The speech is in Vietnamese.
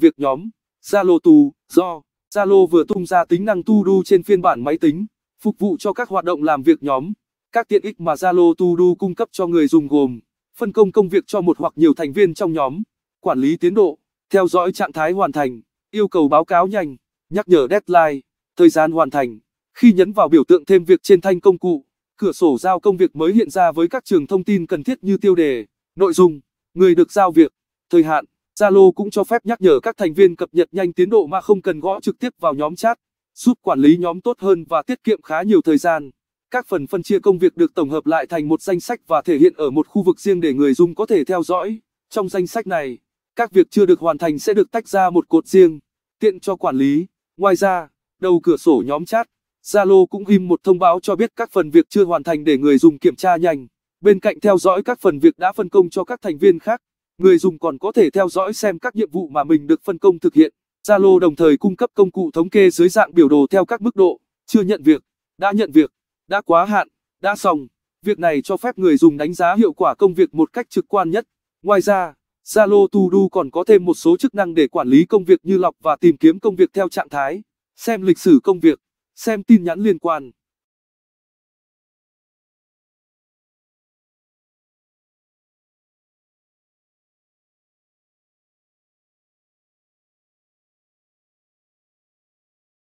Việc nhóm Zalo Tu do Zalo vừa tung ra tính năng To Do trên phiên bản máy tính, phục vụ cho các hoạt động làm việc nhóm. Các tiện ích mà Zalo To Do cung cấp cho người dùng gồm phân công công việc cho một hoặc nhiều thành viên trong nhóm, quản lý tiến độ, theo dõi trạng thái hoàn thành, yêu cầu báo cáo nhanh, nhắc nhở deadline, thời gian hoàn thành. Khi nhấn vào biểu tượng thêm việc trên thanh công cụ, cửa sổ giao công việc mới hiện ra với các trường thông tin cần thiết như tiêu đề, nội dung, người được giao việc, thời hạn Zalo cũng cho phép nhắc nhở các thành viên cập nhật nhanh tiến độ mà không cần gõ trực tiếp vào nhóm chat, giúp quản lý nhóm tốt hơn và tiết kiệm khá nhiều thời gian. Các phần phân chia công việc được tổng hợp lại thành một danh sách và thể hiện ở một khu vực riêng để người dùng có thể theo dõi. Trong danh sách này, các việc chưa được hoàn thành sẽ được tách ra một cột riêng, tiện cho quản lý. Ngoài ra, đầu cửa sổ nhóm chat, Zalo cũng im một thông báo cho biết các phần việc chưa hoàn thành để người dùng kiểm tra nhanh. Bên cạnh theo dõi các phần việc đã phân công cho các thành viên khác Người dùng còn có thể theo dõi xem các nhiệm vụ mà mình được phân công thực hiện. Zalo đồng thời cung cấp công cụ thống kê dưới dạng biểu đồ theo các mức độ, chưa nhận việc, đã nhận việc, đã quá hạn, đã xong. Việc này cho phép người dùng đánh giá hiệu quả công việc một cách trực quan nhất. Ngoài ra, Zalo To Do còn có thêm một số chức năng để quản lý công việc như lọc và tìm kiếm công việc theo trạng thái, xem lịch sử công việc, xem tin nhắn liên quan.